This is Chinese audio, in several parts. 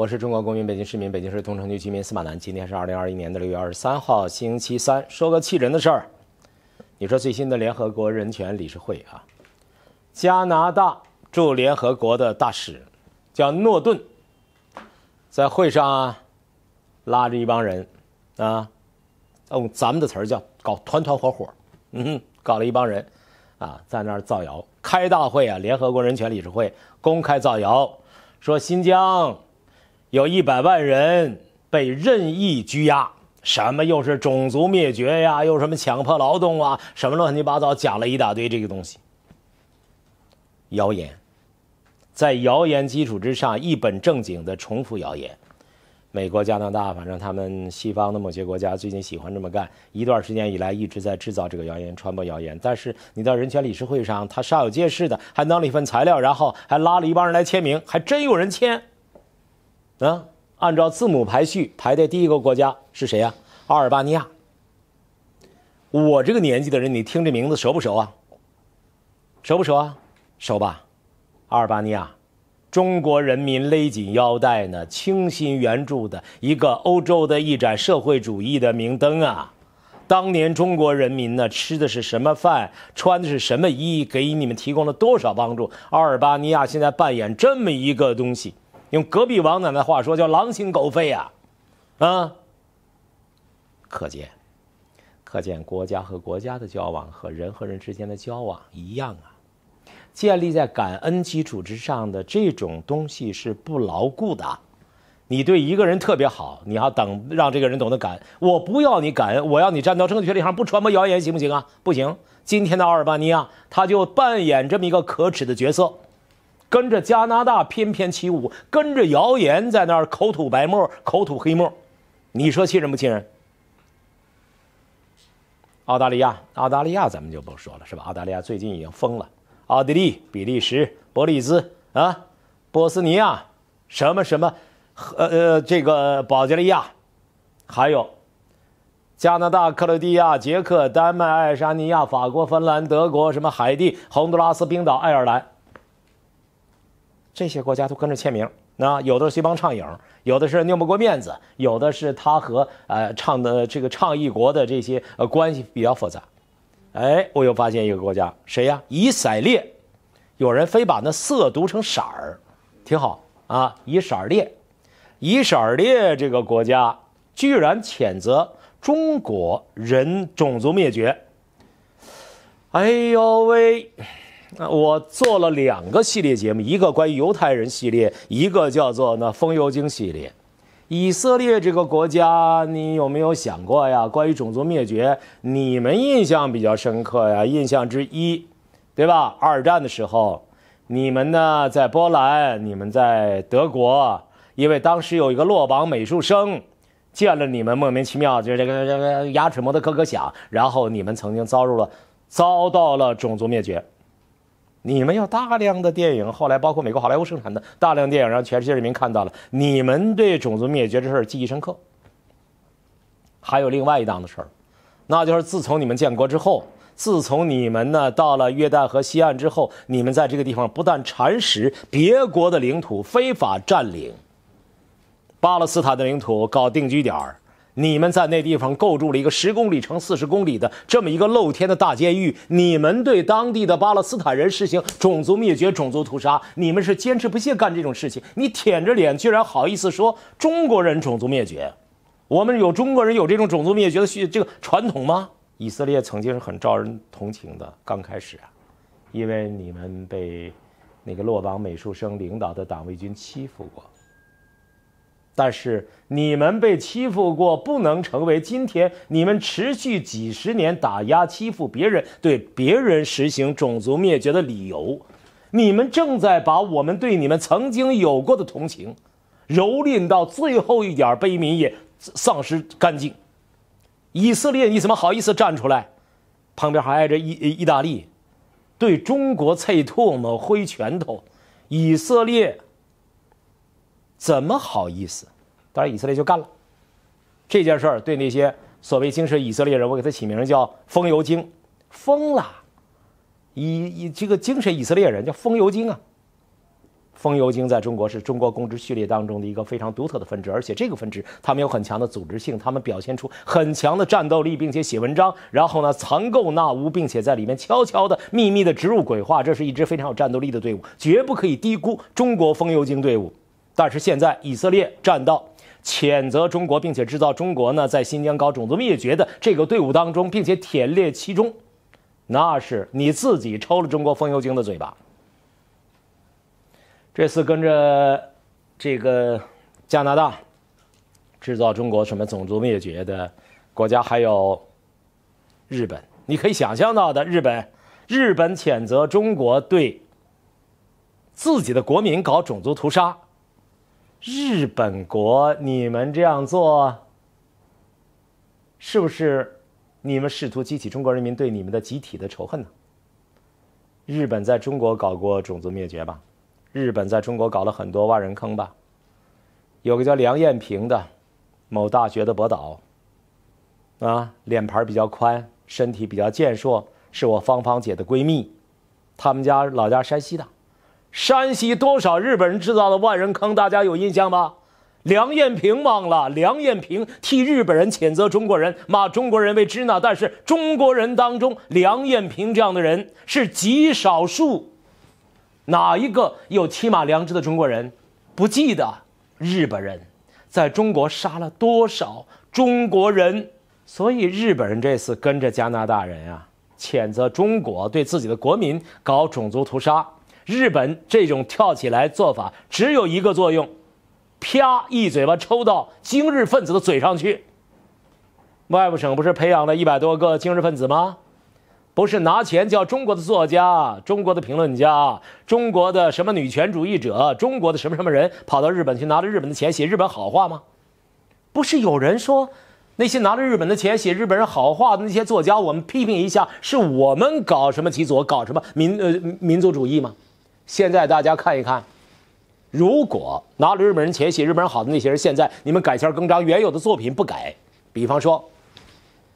我是中国公民、北京市民、北京市东城区居民司马南。今天是二零二一年的六月二十三号，星期三。说个气人的事儿：你说最新的联合国人权理事会啊，加拿大驻联合国的大使叫诺顿，在会上啊，拉着一帮人啊，用咱们的词儿叫搞团团伙伙，嗯，搞了一帮人啊，在那儿造谣。开大会啊，联合国人权理事会公开造谣，说新疆。有一百万人被任意拘押，什么又是种族灭绝呀，又什么强迫劳动啊，什么乱七八糟，讲了一大堆这个东西。谣言，在谣言基础之上，一本正经的重复谣言。美国、加拿大，反正他们西方的某些国家最近喜欢这么干，一段时间以来一直在制造这个谣言、传播谣言。但是你到人权理事会上，他煞有介事的还弄了一份材料，然后还拉了一帮人来签名，还真有人签。啊，按照字母排序排在第一个国家是谁呀？阿尔巴尼亚。我这个年纪的人，你听这名字熟不熟啊？熟不熟啊？熟吧，阿尔巴尼亚，中国人民勒紧腰带呢，倾心援助的一个欧洲的一盏社会主义的明灯啊！当年中国人民呢，吃的是什么饭，穿的是什么衣，给你们提供了多少帮助？阿尔巴尼亚现在扮演这么一个东西。用隔壁王奶奶话说，叫“狼心狗肺”呀，啊，可见，可见国家和国家的交往和人和人之间的交往一样啊，建立在感恩基础之上的这种东西是不牢固的。你对一个人特别好，你要等让这个人懂得感恩。我不要你感恩，我要你站到正确立场，不传播谣言，行不行啊？不行。今天的阿尔巴尼亚，他就扮演这么一个可耻的角色。跟着加拿大翩翩起舞，跟着谣言在那儿口吐白沫、口吐黑沫，你说气人不气人？澳大利亚、澳大利亚咱们就不说了，是吧？澳大利亚最近已经疯了。奥地利、比利时、伯利兹啊，波斯尼亚、什么什么，呃呃，这个保加利亚，还有加拿大、克罗地亚、捷克、丹麦、爱沙尼亚、法国、芬兰、德国，什么海地、洪都拉斯、冰岛、爱尔兰。这些国家都跟着签名，那有的是随帮唱影，有的是拗不过面子，有的是他和呃唱的这个唱议国的这些呃关系比较复杂。哎，我又发现一个国家，谁呀？以色列，有人非把那色读成色儿，挺好啊，以色列，以色列这个国家居然谴责中国人种族灭绝，哎呦喂！那我做了两个系列节目，一个关于犹太人系列，一个叫做呢《风油精》系列。以色列这个国家，你有没有想过呀？关于种族灭绝，你们印象比较深刻呀？印象之一，对吧？二战的时候，你们呢在波兰，你们在德国，因为当时有一个落榜美术生，见了你们莫名其妙，就这个这个牙齿磨得咯咯响，然后你们曾经遭入了，遭到了种族灭绝。你们要大量的电影，后来包括美国好莱坞生产的大量电影，让全世界人民看到了你们对种族灭绝这事儿记忆深刻。还有另外一档的事儿，那就是自从你们建国之后，自从你们呢到了约旦河西岸之后，你们在这个地方不但蚕食别国的领土，非法占领巴勒斯坦的领土，搞定居点儿。你们在那地方构筑了一个十公里乘四十公里的这么一个露天的大监狱，你们对当地的巴勒斯坦人实行种族灭绝、种族屠杀，你们是坚持不懈干这种事情。你舔着脸，居然好意思说中国人种族灭绝？我们有中国人有这种种族灭绝的需这个传统吗？以色列曾经是很招人同情的，刚开始啊，因为你们被那个落榜美术生领导的党卫军欺负过。但是你们被欺负过，不能成为今天你们持续几十年打压、欺负别人、对别人实行种族灭绝的理由。你们正在把我们对你们曾经有过的同情，蹂躏到最后一点悲悯也丧失干净。以色列，你怎么好意思站出来？旁边还挨着意意大利，对中国啐唾沫、挥拳头，以色列。怎么好意思？当然，以色列就干了。这件事儿对那些所谓精神以色列人，我给他起名叫“风油精”，疯了！以以这个精神以色列人叫“风油精”啊，“风油精”在中国是中国公知序列当中的一个非常独特的分支，而且这个分支他们有很强的组织性，他们表现出很强的战斗力，并且写文章，然后呢，藏垢纳污，并且在里面悄悄的、秘密的植入鬼话。这是一支非常有战斗力的队伍，绝不可以低估中国“风油精”队伍。但是现在以色列站到谴责中国，并且制造中国呢在新疆搞种族灭绝的这个队伍当中，并且舔列其中，那是你自己抽了中国风油精的嘴巴。这次跟着这个加拿大制造中国什么种族灭绝的国家还有日本，你可以想象到的日本，日本谴责中国对自己的国民搞种族屠杀。日本国，你们这样做，是不是你们试图激起中国人民对你们的集体的仇恨呢？日本在中国搞过种族灭绝吧？日本在中国搞了很多万人坑吧？有个叫梁艳萍的，某大学的博导，啊，脸盘比较宽，身体比较健硕，是我芳芳姐的闺蜜，他们家老家山西的。山西多少日本人制造的万人坑，大家有印象吗？梁艳萍忘了，梁艳萍替日本人谴责中国人，骂中国人为支那。但是中国人当中，梁艳萍这样的人是极少数。哪一个有起码良知的中国人，不记得日本人在中国杀了多少中国人？所以日本人这次跟着加拿大人啊，谴责中国对自己的国民搞种族屠杀。日本这种跳起来做法只有一个作用，啪一嘴巴抽到精日分子的嘴上去。外部省不是培养了一百多个精日分子吗？不是拿钱叫中国的作家、中国的评论家、中国的什么女权主义者、中国的什么什么人跑到日本去拿了日本的钱写日本好话吗？不是有人说那些拿了日本的钱写日本人好话的那些作家，我们批评一下，是我们搞什么极左，搞什么民呃民族主义吗？现在大家看一看，如果拿了日本人钱写日本人好的那些人，现在你们改弦更张，原有的作品不改。比方说，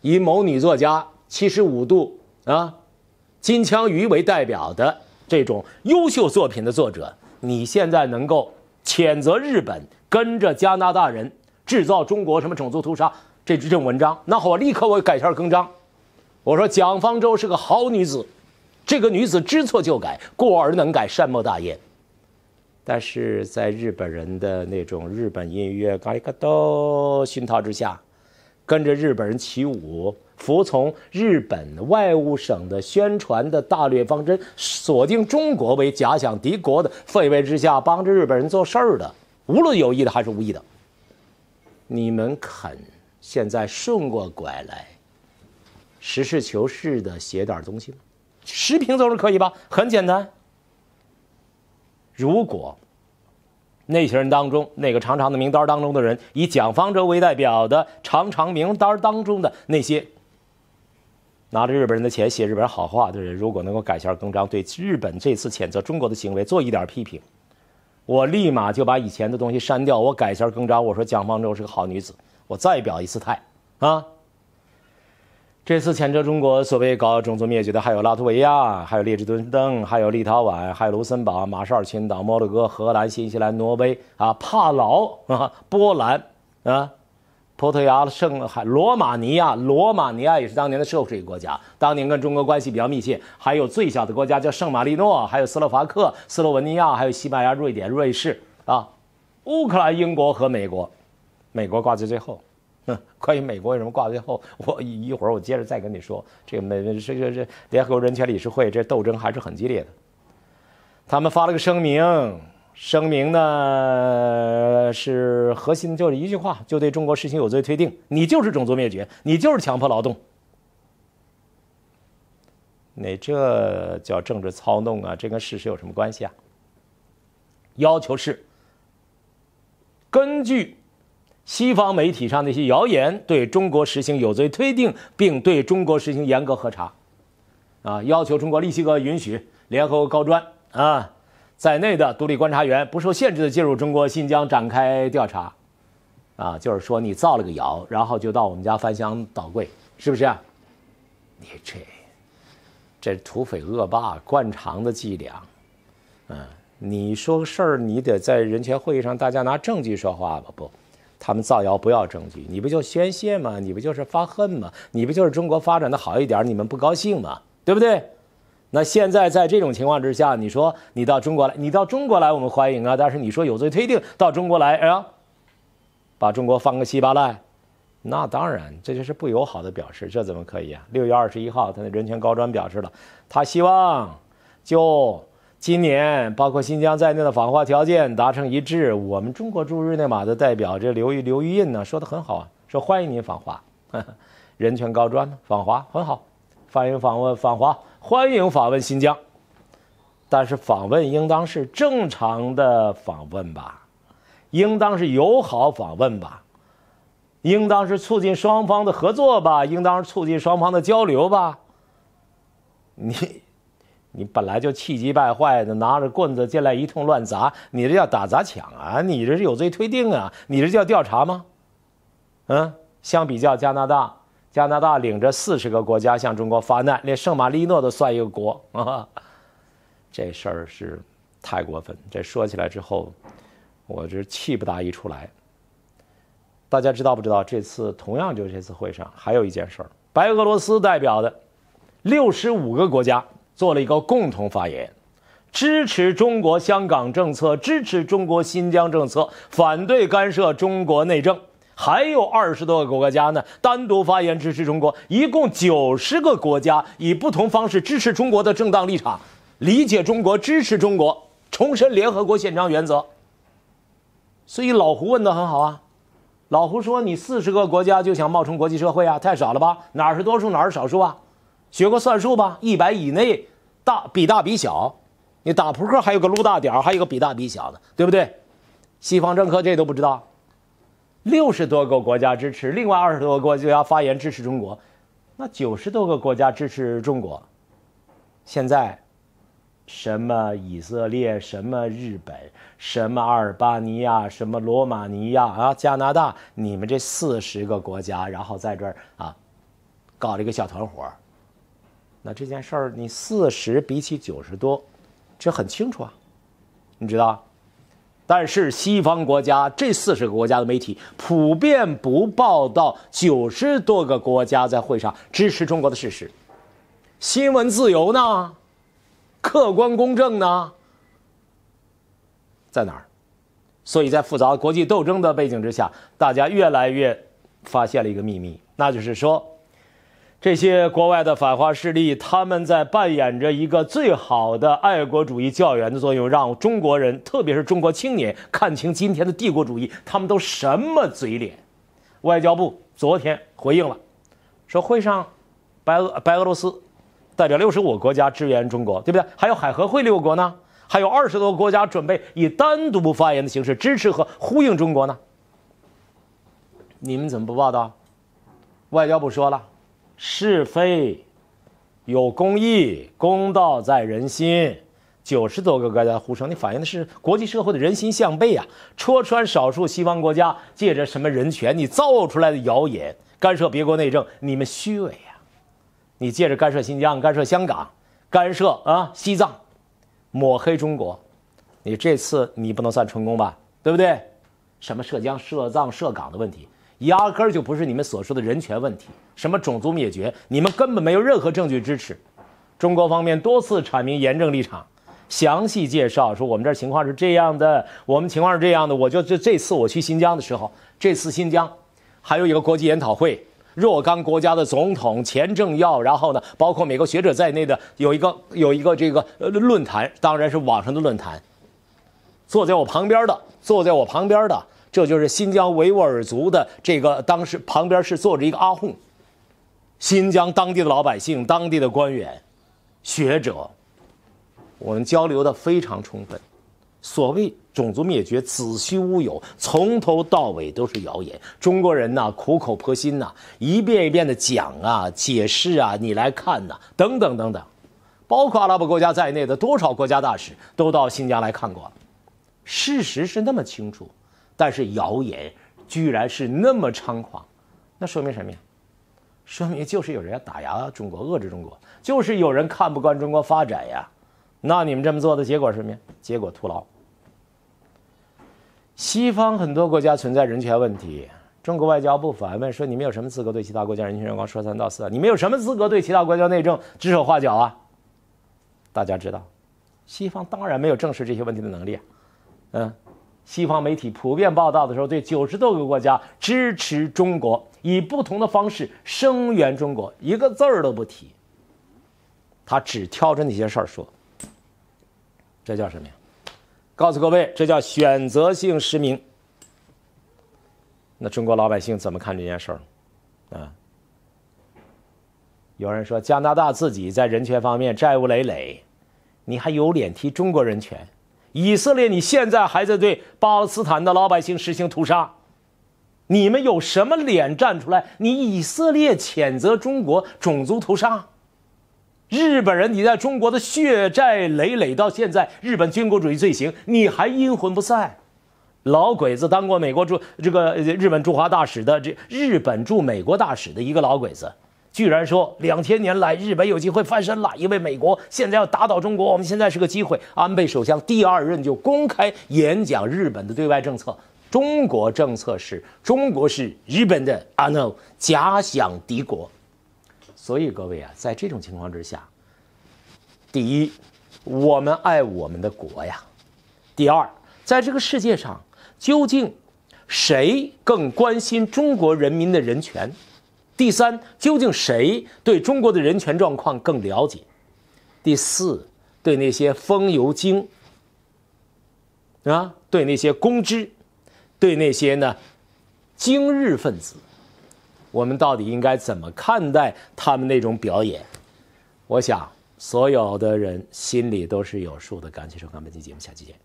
以某女作家《七十五度》啊，《金枪鱼》为代表的这种优秀作品的作者，你现在能够谴责日本跟着加拿大人制造中国什么种族屠杀这这种文章？那好我立刻我改弦更张，我说蒋方舟是个好女子。这个女子知错就改，过而能改，善莫大焉。但是在日本人的那种日本音乐嘎里嘎哆熏陶之下，跟着日本人起舞，服从日本外务省的宣传的大略方针，锁定中国为假想敌国的氛围之下，帮着日本人做事儿的，无论有意的还是无意的，你们肯现在顺过拐来，实事求是的写点东西吗？十瓶总是可以吧？很简单。如果那些人当中，那个长长的名单当中的人，以蒋方舟为代表的长长名单当中的那些拿着日本人的钱写日本人好话的人，如果能够改弦更张，对日本这次谴责中国的行为做一点批评，我立马就把以前的东西删掉，我改弦更张，我说蒋方舟是个好女子，我再表一次态啊。这次谴责中国所谓搞种族灭绝的，还有拉脱维亚、还有列支敦登、还有立陶宛、还有卢森堡、马绍尔群岛、摩洛哥、荷兰、新西兰、挪威、啊，帕劳、啊，波兰、啊，葡萄牙、圣海、罗马尼亚、罗马尼亚也是当年的社会主义国家，当年跟中国关系比较密切。还有最小的国家叫圣马力诺，还有斯洛伐克、斯洛文尼亚，还有西班牙、瑞典、瑞士、啊，乌克兰、英国和美国，美国挂在最后。关于美国为什么挂最后，我一会儿我接着再跟你说。这个美这这这联合国人权理事会，这斗争还是很激烈的。他们发了个声明，声明呢是核心就是一句话，就对中国实行有罪推定，你就是种族灭绝，你就是强迫劳动。你这叫政治操弄啊！这跟事实有什么关系啊？要求是根据。西方媒体上那些谣言对中国实行有罪推定，并对中国实行严格核查，啊，要求中国立即允许联合国高专啊在内的独立观察员不受限制的进入中国新疆展开调查，啊，就是说你造了个谣，然后就到我们家翻箱倒柜，是不是？你这，这土匪恶霸惯常的伎俩，嗯，你说个事儿，你得在人权会议上大家拿证据说话吧，不？他们造谣不要证据，你不就宣泄吗？你不就是发恨吗？你不就是中国发展的好一点，你们不高兴吗？对不对？那现在在这种情况之下，你说你到中国来，你到中国来我们欢迎啊，但是你说有罪推定，到中国来啊，把中国放个稀巴烂，那当然这就是不友好的表示，这怎么可以啊？六月二十一号，他的人权高专表示了，他希望就。今年包括新疆在内的访华条件达成一致，我们中国驻日内瓦的代表这刘玉刘玉印呢说的很好啊，说欢迎您访华，人权高专访华很好，欢迎访问访华，欢迎访问新疆，但是访问应当是正常的访问吧，应当是友好访问吧，应当是促进双方的合作吧，应当是促进双方的交流吧，你。你本来就气急败坏的，拿着棍子进来一通乱砸，你这叫打砸抢啊？你这是有罪推定啊？你这叫调查吗？嗯，相比较加拿大，加拿大领着四十个国家向中国发难，连圣马力诺都算一个国，这事儿是太过分。这说起来之后，我是气不打一处来。大家知道不知道？这次同样就这次会上还有一件事儿，白俄罗斯代表的六十五个国家。做了一个共同发言，支持中国香港政策，支持中国新疆政策，反对干涉中国内政。还有二十多个国家呢，单独发言支持中国。一共九十个国家以不同方式支持中国的正当立场，理解中国，支持中国，重申联合国宪章原则。所以老胡问的很好啊，老胡说你四十个国家就想冒充国际社会啊，太少了吧？哪是多数，哪是少数啊？学过算术吧？一百以内，大比大比小。你打扑克还有个撸大点还有个比大比小的，对不对？西方政客这都不知道。六十多个国家支持，另外二十多个国家发言支持中国，那九十多个国家支持中国。现在，什么以色列，什么日本，什么阿尔巴尼亚，什么罗马尼亚啊，加拿大，你们这四十个国家，然后在这儿啊，搞了一个小团伙。那这件事儿，你四十比起九十多，这很清楚啊，你知道。但是西方国家这四十个国家的媒体普遍不报道九十多个国家在会上支持中国的事实，新闻自由呢，客观公正呢，在哪儿？所以在复杂国际斗争的背景之下，大家越来越发现了一个秘密，那就是说。这些国外的反华势力，他们在扮演着一个最好的爱国主义教员的作用，让中国人，特别是中国青年看清今天的帝国主义他们都什么嘴脸。外交部昨天回应了，说会上，白俄白俄罗斯代表六十五国家支援中国，对不对？还有海合会六国呢？还有二十多个国家准备以单独发言的形式支持和呼应中国呢？你们怎么不报道？外交部说了。是非，有公义，公道在人心。九十多个国家的呼声，你反映的是国际社会的人心向背啊！戳穿少数西方国家借着什么人权，你造出来的谣言干涉别国内政，你们虚伪啊！你借着干涉新疆、干涉香港、干涉啊西藏，抹黑中国，你这次你不能算成功吧？对不对？什么涉疆、涉藏、涉港的问题？压根儿就不是你们所说的人权问题，什么种族灭绝，你们根本没有任何证据支持。中国方面多次阐明严正立场，详细介绍说我们这情况是这样的，我们情况是这样的。我就这这次我去新疆的时候，这次新疆还有一个国际研讨会，若干国家的总统、前政要，然后呢，包括美国学者在内的有一个有一个这个论坛，当然是网上的论坛。坐在我旁边的，坐在我旁边的。这就是新疆维吾尔族的这个当时旁边是坐着一个阿訇，新疆当地的老百姓、当地的官员、学者，我们交流的非常充分。所谓种族灭绝子虚乌有，从头到尾都是谣言。中国人呐，苦口婆心呐，一遍一遍的讲啊、解释啊，你来看呐，等等等等，包括阿拉伯国家在内的多少国家大使都到新疆来看过了，事实是那么清楚。但是谣言居然是那么猖狂，那说明什么呀？说明就是有人要打压中国、遏制中国，就是有人看不惯中国发展呀。那你们这么做的结果是什么呀？结果徒劳。西方很多国家存在人权问题，中国外交部反问说：“你们有什么资格对其他国家人权状况说三道四？你们有什么资格对其他国家内政指手画脚啊？”大家知道，西方当然没有正视这些问题的能力。嗯。西方媒体普遍报道的时候，对九十多个国家支持中国，以不同的方式声援中国，一个字儿都不提。他只挑着那些事儿说，这叫什么呀？告诉各位，这叫选择性失明。那中国老百姓怎么看这件事儿？啊？有人说加拿大自己在人权方面债务累累，你还有脸提中国人权？以色列，你现在还在对巴勒斯坦的老百姓实行屠杀，你们有什么脸站出来？你以色列谴责中国种族屠杀，日本人，你在中国的血债累累到现在，日本军国主义罪行你还阴魂不散，老鬼子当过美国驻这个日本驻华大使的，这日本驻美国大使的一个老鬼子。居然说两千年来日本有机会翻身了，因为美国现在要打倒中国，我们现在是个机会。安倍首相第二任就公开演讲日本的对外政策，中国政策是中国是日本的啊 no 假想敌国。所以各位啊，在这种情况之下，第一，我们爱我们的国呀；第二，在这个世界上究竟谁更关心中国人民的人权？第三，究竟谁对中国的人权状况更了解？第四，对那些风油精，啊，对那些公知，对那些呢，精日分子，我们到底应该怎么看待他们那种表演？我想，所有的人心里都是有数的。感谢收看本期节目，下期见。